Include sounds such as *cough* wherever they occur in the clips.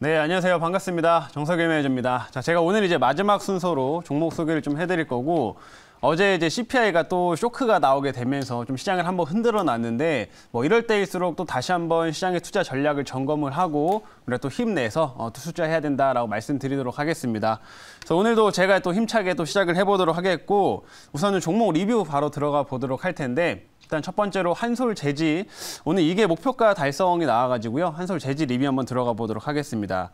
네, 안녕하세요. 반갑습니다. 정석의 매니저입니다. 자, 제가 오늘 이제 마지막 순서로 종목 소개를 좀 해드릴 거고, 어제 이제 CPI가 또 쇼크가 나오게 되면서 좀 시장을 한번 흔들어 놨는데 뭐 이럴 때일수록 또 다시 한번 시장의 투자 전략을 점검을 하고 우리가 또 힘내서 어, 투자해야 된다라고 말씀드리도록 하겠습니다. 그래서 오늘도 제가 또 힘차게 또 시작을 해보도록 하겠고 우선은 종목 리뷰 바로 들어가 보도록 할 텐데 일단 첫 번째로 한솔 재지 오늘 이게 목표가 달성이 나와가지고요 한솔 재지 리뷰 한번 들어가 보도록 하겠습니다.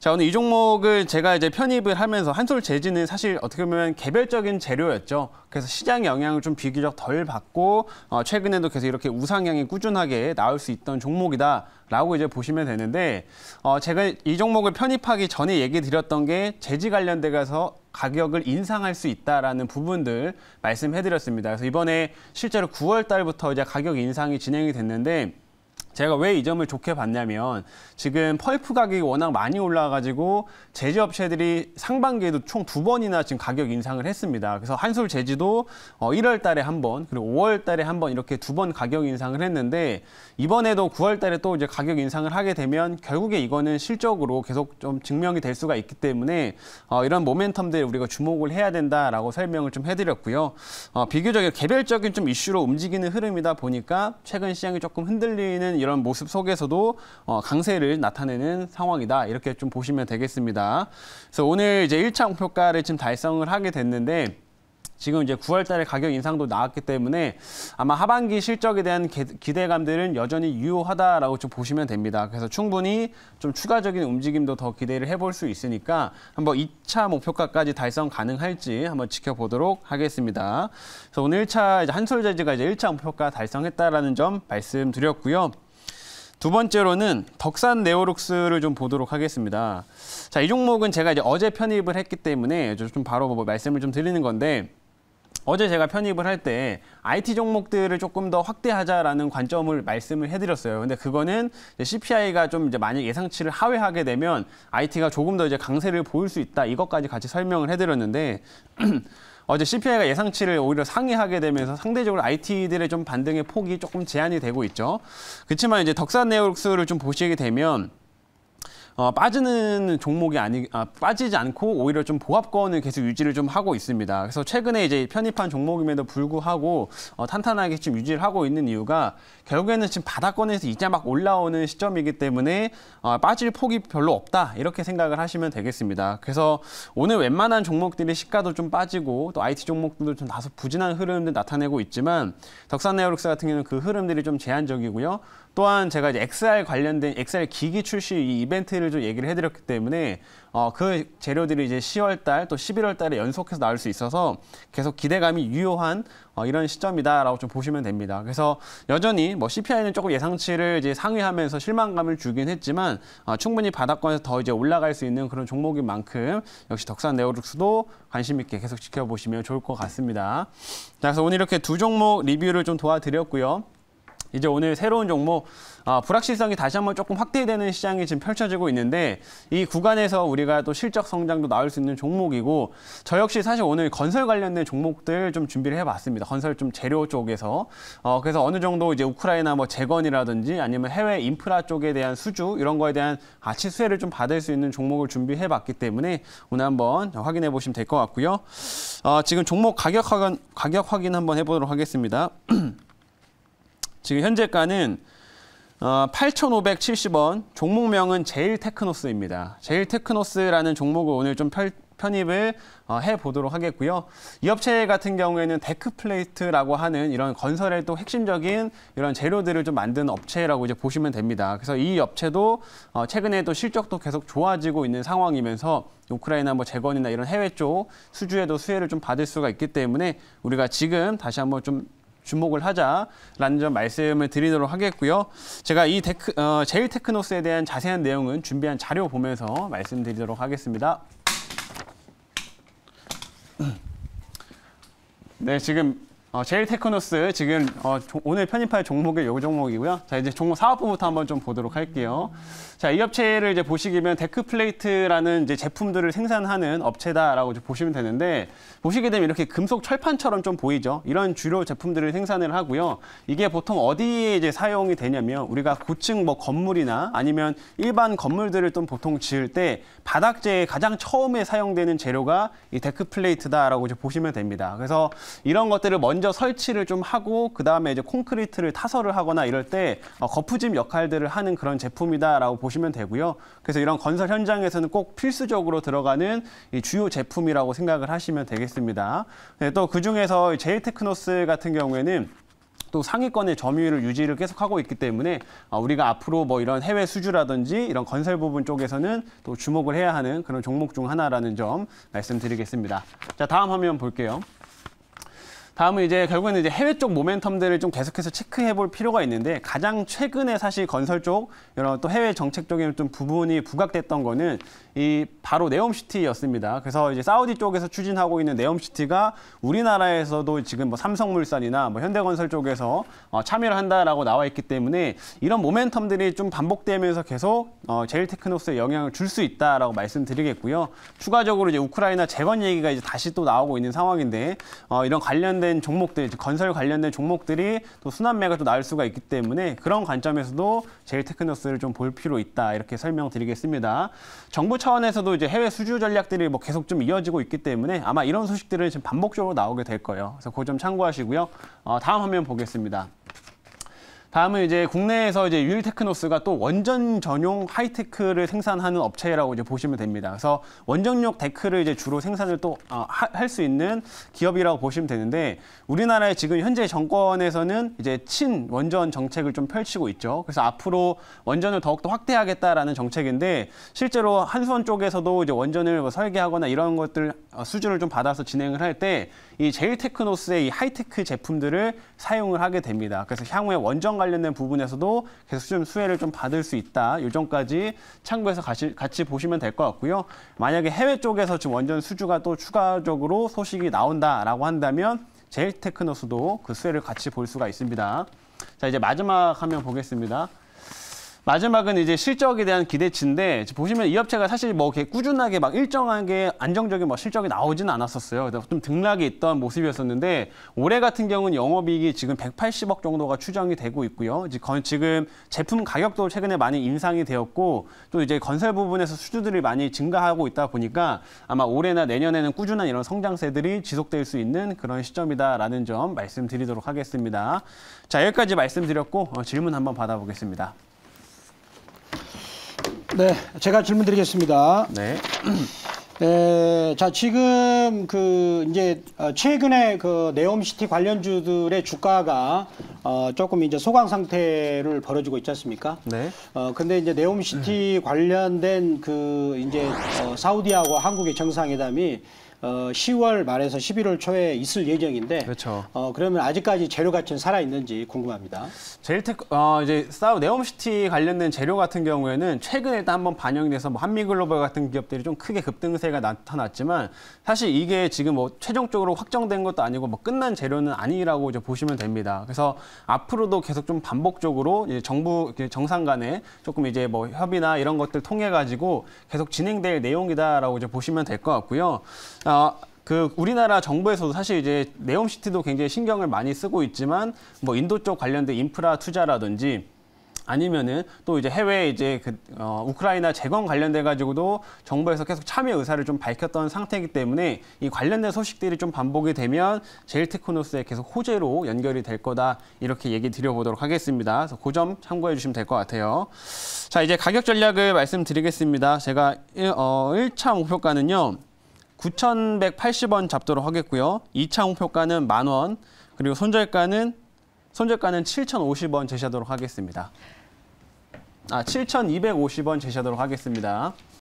자, 오늘 이 종목을 제가 이제 편입을 하면서 한솔 재지는 사실 어떻게 보면 개별적인 재료였죠. 그래서 시장 영향을 좀 비교적 덜 받고 어, 최근에도 계속 이렇게 우상향이 꾸준하게 나올 수 있던 종목이다. 라고 이제 보시면 되는데 어, 제가 이 종목을 편입하기 전에 얘기 드렸던 게 재지 관련돼 가서 가격을 인상할 수 있다라는 부분들 말씀해드렸습니다. 그래서 이번에 실제로 9월 달부터 이제 가격 인상이 진행이 됐는데 제가 왜 이 점을 좋게 봤냐면 지금 펄프 가격이 워낙 많이 올라가지고 제조업체들이 상반기에도 총 두 번이나 지금 가격 인상을 했습니다. 그래서 한솔 제지도 1월 어, 달에 한 번, 그리고 5월 달에 한 번 이렇게 두 번 가격 인상을 했는데 이번에도 9월 달에 또 이제 가격 인상을 하게 되면 결국에 이거는 실적으로 계속 좀 증명이 될 수가 있기 때문에 어, 이런 모멘텀들 우리가 주목을 해야 된다라고 설명을 좀 해드렸고요. 어, 비교적 개별적인 좀 이슈로 움직이는 흐름이다 보니까 최근 시장이 조금 흔들리는 이런 이런 모습 속에서도 어, 강세를 나타내는 상황이다. 이렇게 좀 보시면 되겠습니다. 그래서 오늘 이제 1차 목표가를 지금 달성을 하게 됐는데 지금 이제 9월 달에 가격 인상도 나왔기 때문에 아마 하반기 실적에 대한 기대감들은 여전히 유효하다라고 좀 보시면 됩니다. 그래서 충분히 좀 추가적인 움직임도 더 기대를 해볼 수 있으니까 한번 2차 목표가까지 달성 가능할지 한번 지켜보도록 하겠습니다. 그래서 오늘 1차 한솔재즈가 이제 1차 목표가 달성했다라는 점 말씀드렸고요. 두 번째로는 덕산 네오룩스를 좀 보도록 하겠습니다. 자, 이 종목은 제가 이제 어제 편입을 했기 때문에 좀 바로 뭐 말씀을 좀 드리는 건데 어제 제가 편입을 할 때 IT 종목들을 조금 더 확대하자라는 관점을 말씀을 해드렸어요. 근데 그거는 CPI가 좀 이제 만약 예상치를 하회하게 되면 IT가 조금 더 이제 강세를 보일 수 있다. 이것까지 같이 설명을 해드렸는데 *clears throat* 어제 CPI가 예상치를 오히려 상회하게 되면서 상대적으로 IT들의 좀 반등의 폭이 조금 제한이 되고 있죠. 그렇지만 이제 덕산 네오룩스를 좀 보시게 되면 어, 빠지는 종목이 아니 아, 빠지지 않고 오히려 좀 보합권을 계속 유지를 좀 하고 있습니다. 그래서 최근에 이제 편입한 종목임에도 불구하고 어, 탄탄하게 지금 유지를 하고 있는 이유가 결국에는 지금 바닥권에서 이제 막 올라오는 시점이기 때문에 어, 빠질 폭이 별로 없다 이렇게 생각을 하시면 되겠습니다. 그래서 오늘 웬만한 종목들이 시가도 좀 빠지고 또 IT 종목들도 좀 다소 부진한 흐름들 나타내고 있지만 덕산네오룩스 같은 경우는 그 흐름들이 좀 제한적이고요. 또한 제가 이제 XR 관련된 XR 기기 출시 이 이벤트를 재료를 좀 얘기를 해드렸기 때문에 어, 그 재료들이 이제 10월 달또 11월 달에 연속해서 나올 수 있어서 계속 기대감이 유효한 어, 이런 시점이다라고 좀 보시면 됩니다. 그래서 여전히 뭐 CPI는 조금 예상치를 이제 상회하면서 실망감을 주긴 했지만 어, 충분히 바닥권에서 더 이제 올라갈 수 있는 그런 종목인 만큼 역시 덕산 네오룩스도 관심 있게 계속 지켜보시면 좋을 것 같습니다. 자, 그래서 오늘 이렇게 두 종목 리뷰를 좀 도와드렸고요. 이제 오늘 새로운 종목 아, 불확실성이 다시 한번 조금 확대되는 시장이 지금 펼쳐지고 있는데 이 구간에서 우리가 또 실적 성장도 나올 수 있는 종목이고 저 역시 사실 오늘 건설 관련된 종목들 좀 준비를 해봤습니다. 건설 좀 재료 쪽에서 어, 그래서 어느 정도 이제 우크라이나 뭐 재건이라든지 아니면 해외 인프라 쪽에 대한 수주 이런 거에 대한 아치 수혜를 좀 받을 수 있는 종목을 준비해봤기 때문에 오늘 한번 확인해 보시면 될 것 같고요. 어, 지금 종목 가격 확인 가격 확인 한번 해보도록 하겠습니다. *clears throat* 지금 현재가는 8,570원, 어, 종목명은 제일 테크노스입니다. 제일 테크노스라는 종목을 오늘 좀 펼, 편입을 어, 해보도록 하겠고요. 이 업체 같은 경우에는 데크플레이트라고 하는 이런 건설에또 핵심적인 이런 재료들을 좀 만드는 업체라고 이제 보시면 됩니다. 그래서 이 업체도 어, 최근에 또 실적도 계속 좋아지고 있는 상황이면서 우크라이나 뭐 재건이나 이런 해외 쪽 수주에도 수혜를 좀 받을 수가 있기 때문에 우리가 지금 다시 한번 좀 주목을 하자라는 점 말씀을 드리도록 하겠고요. 제가 이 테크, 어, 제일 테크노스에 대한 자세한 내용은 준비한 자료 보면서 말씀드리도록 하겠습니다. *clears throat* 네, 지금 어, 제일 테크노스 지금 어, 조, 오늘 편입할 종목이 요 종목이고요. 자 이제 종목 사업부부터 한번 좀 보도록 할게요. 자이 업체를 이제 보시기면 데크플레이트라는 이제 제품들을 생산하는 업체다라고 이제 보시면 되는데 보시게 되면 이렇게 금속 철판처럼 좀 보이죠. 이런 주로 제품들을 생산을 하고요. 이게 보통 어디에 이제 사용이 되냐면 우리가 고층 뭐 건물이나 아니면 일반 건물들을 좀 보통 지을 때 바닥재에 가장 처음에 사용되는 재료가 이 데크플레이트다라고 이제 보시면 됩니다. 그래서 이런 것들을 먼저 먼저 설치를 좀 하고 그다음에 이제 콘크리트를 타설을 하거나 이럴 때 어, 거푸집 역할들을 하는 그런 제품이다라고 보시면 되고요. 그래서 이런 건설 현장에서는 꼭 필수적으로 들어가는 주요 제품이라고 생각을 하시면 되겠습니다. 네, 또 그중에서 제일테크노스 같은 경우에는 또 상위권의 점유율을 유지를 계속하고 있기 때문에 어, 우리가 앞으로 뭐 이런 해외 수주라든지 이런 건설 부분 쪽에서는 또 주목을 해야 하는 그런 종목 중 하나라는 점 말씀드리겠습니다. 자, 다음 화면 볼게요. 다음은 이제 결국에는 이제 해외 쪽 모멘텀들을 좀 계속해서 체크해 볼 필요가 있는데 가장 최근에 사실 건설 쪽 여러 또 해외 정책적인 좀 부분이 부각됐던 거는 이 바로 네옴시티였습니다. 그래서 이제 사우디 쪽에서 추진하고 있는 네옴시티가 우리나라에서도 지금 뭐 삼성물산이나 뭐 현대건설 쪽에서 어, 참여를 한다라고 나와 있기 때문에 이런 모멘텀들이 좀 반복되면서 계속 어, 제일 테크노스에 영향을 줄 수 있다라고 말씀드리겠고요. 추가적으로 이제 우크라이나 재건 얘기가 이제 다시 또 나오고 있는 상황인데 어, 이런 관련된 관련된 종목들, 건설 관련된 종목들이 또 순환매가 또 나올 수가 있기 때문에 그런 관점에서도 제일 테크노스를 좀 볼 필요 있다 이렇게 설명드리겠습니다. 정부 차원에서도 이제 해외 수주 전략들이 뭐 계속 좀 이어지고 있기 때문에 아마 이런 소식들은 지금 반복적으로 나오게 될 거예요. 그래서 그점 참고하시고요. 어, 다음 화면 보겠습니다. 다음은 이제 국내에서 이제 유일 테크노스가 또 원전 전용 하이테크를 생산하는 업체라고 이제 보시면 됩니다. 그래서 원전용 데크를 이제 주로 생산을 또 할수 아, 있는 기업이라고 보시면 되는데 우리나라의 지금 현재 정권에서는 이제 친 원전 정책을 좀 펼치고 있죠. 그래서 앞으로 원전을 더욱더 확대하겠다라는 정책인데 실제로 한수원 쪽에서도 이제 원전을 뭐 설계하거나 이런 것들 어, 수주를 좀 받아서 진행을 할 때 이 제일 테크노스의 이 하이테크 제품들을 사용을 하게 됩니다. 그래서 향후에 원전 관련 관련된 부분에서도 계속 좀 수혜를 좀 받을 수 있다. 요점까지 참고해서 같이, 같이 보시면 될 것 같고요. 만약에 해외 쪽에서 지금 원전 수주가 또 추가적으로 소식이 나온다라고 한다면 제일 테크노스도 그 수혜를 같이 볼 수가 있습니다. 자, 이제 마지막 화면 보겠습니다. 마지막은 이제 실적에 대한 기대치인데 보시면 이 업체가 사실 뭐 이렇게 꾸준하게 막 일정하게 안정적인 뭐 실적이 나오지는 않았었어요. 좀 등락이 있던 모습이었었는데 올해 같은 경우는 영업이익이 지금 180억 정도가 추정이 되고 있고요. 지금 제품 가격도 최근에 많이 인상이 되었고 또 이제 건설 부분에서 수주들이 많이 증가하고 있다 보니까 아마 올해나 내년에는 꾸준한 이런 성장세들이 지속될 수 있는 그런 시점이다라는 점 말씀드리도록 하겠습니다. 자 여기까지 말씀드렸고 어, 질문 한번 받아보겠습니다. 네, 제가 질문 드리겠습니다. 네. 네, *clears throat* 자 지금 그 이제 어, 최근에 그 네옴시티 관련주들의 주가가 어 조금 이제 소강 상태를 벌어지고 있지 않습니까? 네. 어 근데 이제 네옴시티 관련된 그 이제 어 사우디하고 한국의 정상회담이 어, 10월 말에서 11월 초에 있을 예정인데 그렇죠. 어, 그러면 아직까지 재료 가치는 살아 있는지 궁금합니다. 제일 특, 어, 이제 사우 네옴시티 관련된 재료 같은 경우에는 최근에 일단 한번 반영돼서 이뭐 한미글로벌 같은 기업들이 좀 크게 급등세가 나타났지만 사실 이게 지금 뭐 최종적으로 확정된 것도 아니고 뭐 끝난 재료는 아니라고 이제 보시면 됩니다. 그래서 앞으로도 계속 좀 반복적으로 이제 정부 정상 간에 조금 이제 뭐 협의나 이런 것들 통해 가지고 계속 진행될 내용이다라고 이제 보시면 될 것 같고요. 어, 그 우리나라 정부에서도 사실 이제 네옴시티도 굉장히 신경을 많이 쓰고 있지만 뭐 인도 쪽 관련된 인프라 투자라든지 아니면은 또 이제 해외 이제 그 어, 우크라이나 재건 관련돼 가지고도 정부에서 계속 참여 의사를 좀 밝혔던 상태이기 때문에 이 관련된 소식들이 좀 반복이 되면 제일 테크노스에 계속 호재로 연결이 될 거다 이렇게 얘기 드려보도록 하겠습니다. 그래서 그점 참고해 주시면 될 것 같아요. 자 이제 가격 전략을 말씀드리겠습니다. 제가 1, 어, 1차 목표가는요. 9,180원 잡도록 하겠고요. 이차홍 표가는 만 원, 그리고 손절가는 손절가는 7,050원 제시하도록 하겠습니다. 아, 7,250원 제시하도록 하겠습니다.